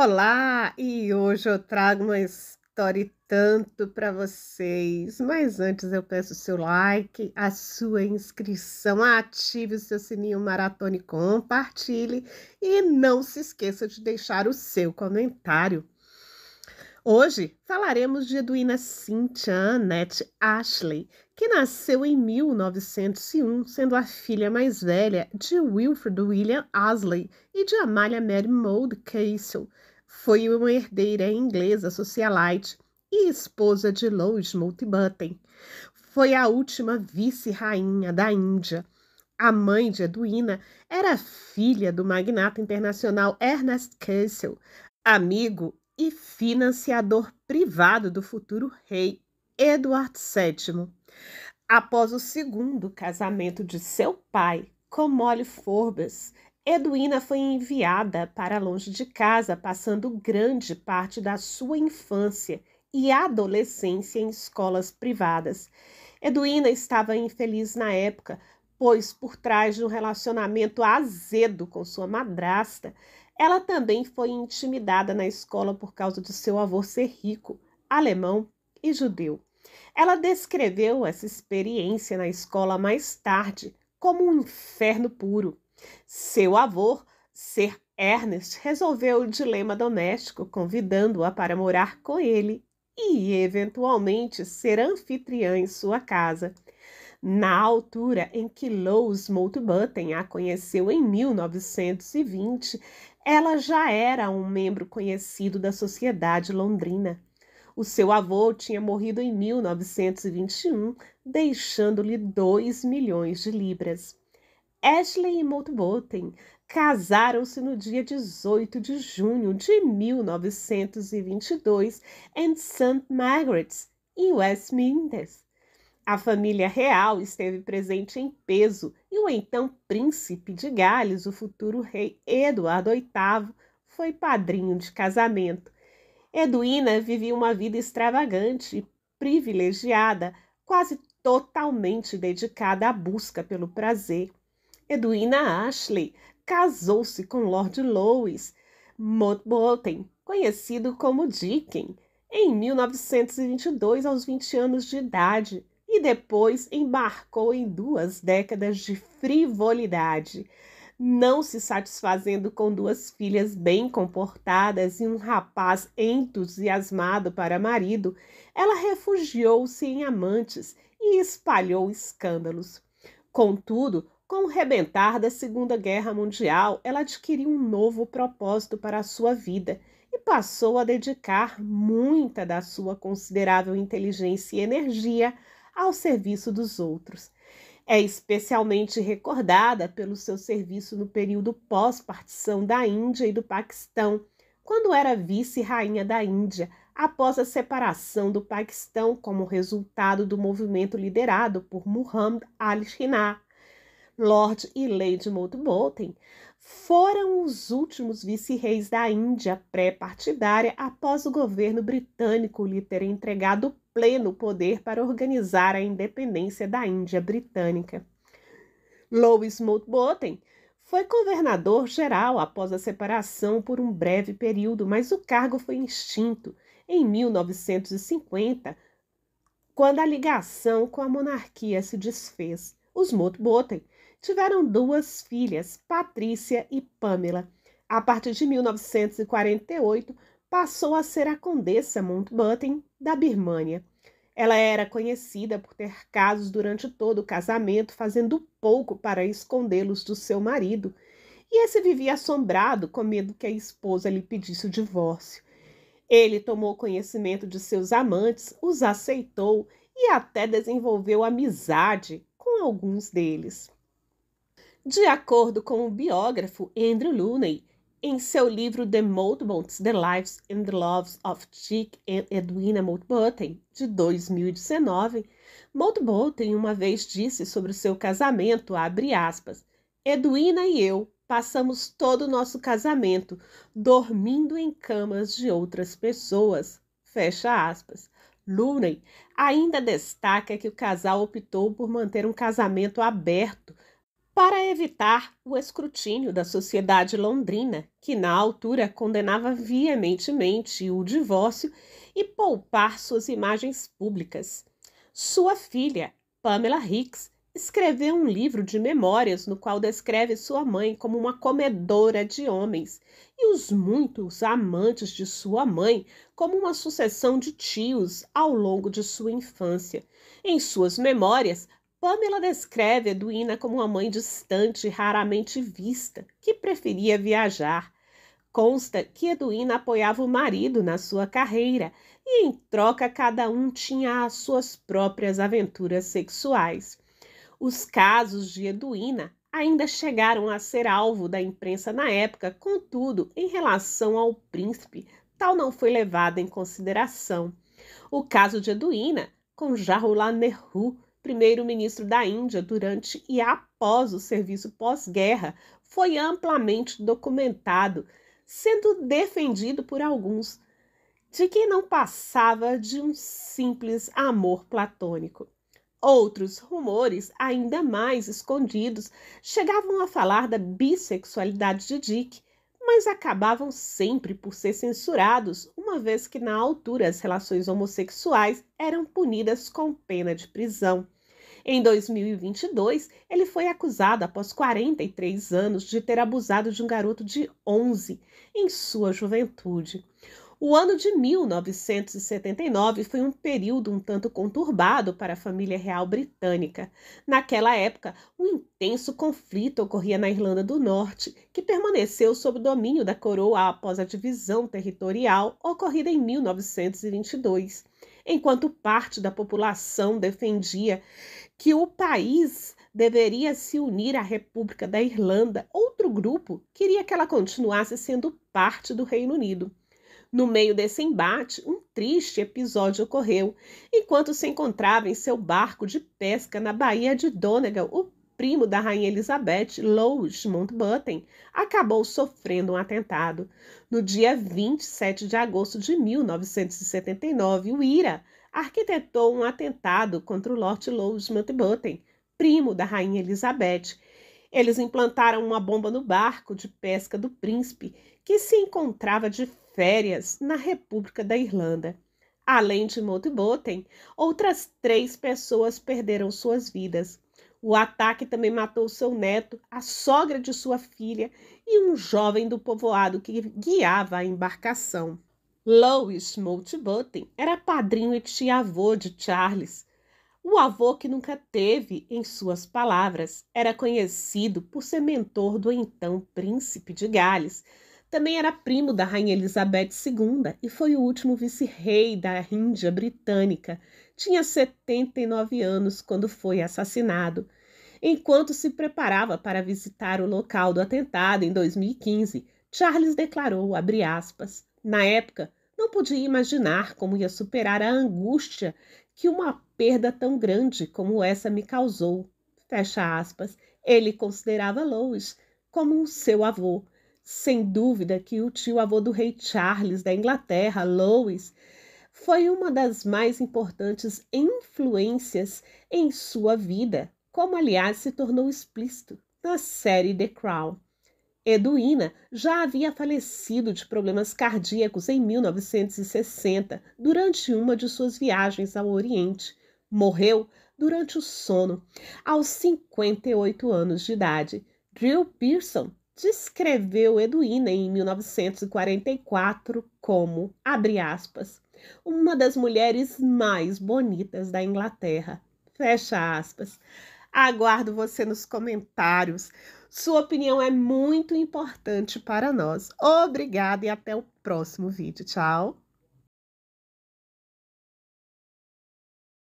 Olá, e hoje eu trago uma história tanto para vocês. Mas antes eu peço o seu like, a sua inscrição, ative o seu sininho maratone, compartilhe e não se esqueça de deixar o seu comentário. Hoje falaremos de Edwina Cynthia Annette Ashley, que nasceu em 1901, sendo a filha mais velha de Wilfred William Ashley e de Amalia Mary Maud Castle foi uma herdeira inglesa socialite e esposa de Louis Mountbatten. Foi a última vice-rainha da Índia. A mãe de Edwina era filha do magnata internacional Ernest Kessel, amigo e financiador privado do futuro rei Eduardo VII. Após o segundo casamento de seu pai com Molly Forbes, Edwina foi enviada para longe de casa, passando grande parte da sua infância e adolescência em escolas privadas. Edwina estava infeliz na época, pois por trás de um relacionamento azedo com sua madrasta, ela também foi intimidada na escola por causa de seu avô ser rico, alemão e judeu. Ela descreveu essa experiência na escola mais tarde como um inferno puro. Seu avô, Sir Ernest, resolveu o dilema doméstico, convidando-a para morar com ele e, eventualmente, ser anfitriã em sua casa. Na altura em que Lois Mountbatten a conheceu em 1920, ela já era um membro conhecido da sociedade londrina. O seu avô tinha morrido em 1921, deixando-lhe 2 milhões de libras. Ashley e Mountbatten casaram-se no dia 18 de junho de 1922 em St. Margaret's, em Westminster. A família real esteve presente em peso e o então príncipe de Gales, o futuro rei Eduardo VIII, foi padrinho de casamento. Edwina vivia uma vida extravagante e privilegiada, quase totalmente dedicada à busca pelo prazer. Edwina Ashley casou-se com Lord Louis Motbotten, conhecido como Dickens, em 1922 aos 20 anos de idade e depois embarcou em duas décadas de frivolidade, não se satisfazendo com duas filhas bem comportadas e um rapaz entusiasmado para marido, ela refugiou-se em amantes e espalhou escândalos. Contudo, com o rebentar da Segunda Guerra Mundial, ela adquiriu um novo propósito para a sua vida e passou a dedicar muita da sua considerável inteligência e energia ao serviço dos outros. É especialmente recordada pelo seu serviço no período pós-partição da Índia e do Paquistão, quando era vice-rainha da Índia, após a separação do Paquistão como resultado do movimento liderado por Muhammad Ali Jinnah. Lord e Lady Mountbatten, foram os últimos vice-reis da Índia pré-partidária após o governo britânico lhe ter entregado pleno poder para organizar a independência da Índia britânica. Louis Mountbatten foi governador-geral após a separação por um breve período, mas o cargo foi extinto em 1950, quando a ligação com a monarquia se desfez. Os Mountbatten tiveram duas filhas, Patrícia e Pamela. A partir de 1948, passou a ser a Condessa Mountbatten da Birmania. Ela era conhecida por ter casos durante todo o casamento, fazendo pouco para escondê-los do seu marido, e esse vivia assombrado, com medo que a esposa lhe pedisse o divórcio. Ele tomou conhecimento de seus amantes, os aceitou e até desenvolveu amizade com alguns deles. De acordo com o biógrafo Andrew Looney, em seu livro The Moldbots, The Lives and the Loves of Chick and Edwina Moldbotten, de 2019, Moldbotten uma vez disse sobre o seu casamento, abre aspas, Edwina e eu passamos todo o nosso casamento dormindo em camas de outras pessoas, fecha aspas. Looney ainda destaca que o casal optou por manter um casamento aberto, para evitar o escrutínio da sociedade londrina, que na altura condenava veementemente o divórcio e poupar suas imagens públicas. Sua filha, Pamela Hicks, escreveu um livro de memórias no qual descreve sua mãe como uma comedora de homens e os muitos amantes de sua mãe como uma sucessão de tios ao longo de sua infância. Em suas memórias, Pamela descreve Edwina como uma mãe distante, raramente vista, que preferia viajar. Consta que Edwina apoiava o marido na sua carreira e, em troca, cada um tinha as suas próprias aventuras sexuais. Os casos de Edwina ainda chegaram a ser alvo da imprensa na época, contudo, em relação ao príncipe, tal não foi levado em consideração. O caso de Edwina, com Jarula Nehru, primeiro-ministro da Índia durante e após o serviço pós-guerra, foi amplamente documentado, sendo defendido por alguns, de que não passava de um simples amor platônico. Outros rumores, ainda mais escondidos, chegavam a falar da bissexualidade de Dick, mas acabavam sempre por ser censurados, uma vez que na altura as relações homossexuais eram punidas com pena de prisão. Em 2022, ele foi acusado, após 43 anos, de ter abusado de um garoto de 11 em sua juventude. O ano de 1979 foi um período um tanto conturbado para a família real britânica. Naquela época, um intenso conflito ocorria na Irlanda do Norte, que permaneceu sob o domínio da coroa após a divisão territorial ocorrida em 1922. Enquanto parte da população defendia que o país deveria se unir à República da Irlanda, outro grupo queria que ela continuasse sendo parte do Reino Unido. No meio desse embate, um triste episódio ocorreu. Enquanto se encontrava em seu barco de pesca na Baía de Donegal, o primo da Rainha Elizabeth, Louis Mountbatten, acabou sofrendo um atentado. No dia 27 de agosto de 1979, o IRA arquitetou um atentado contra o Lord Louis Mountbatten, primo da Rainha Elizabeth. Eles implantaram uma bomba no barco de pesca do príncipe, que se encontrava de férias na República da Irlanda. Além de Mountbatten, outras três pessoas perderam suas vidas. O ataque também matou seu neto, a sogra de sua filha e um jovem do povoado que guiava a embarcação. Louis Mountbatten era padrinho e tia-avô de Charles. O avô que nunca teve, em suas palavras, era conhecido por ser mentor do então príncipe de Gales, também era primo da Rainha Elizabeth II e foi o último vice-rei da Índia Britânica. Tinha 79 anos quando foi assassinado. Enquanto se preparava para visitar o local do atentado em 2015, Charles declarou, aspas, na época, não podia imaginar como ia superar a angústia que uma perda tão grande como essa me causou. Fecha aspas. Ele considerava Lois como seu avô sem dúvida que o tio-avô do rei Charles da Inglaterra, Louis, foi uma das mais importantes influências em sua vida, como aliás se tornou explícito na série The Crown. Edwina já havia falecido de problemas cardíacos em 1960, durante uma de suas viagens ao Oriente. Morreu durante o sono, aos 58 anos de idade. Drew Pearson descreveu Eduína em 1944 como, abre aspas, uma das mulheres mais bonitas da Inglaterra. Fecha aspas. Aguardo você nos comentários. Sua opinião é muito importante para nós. Obrigada e até o próximo vídeo. Tchau!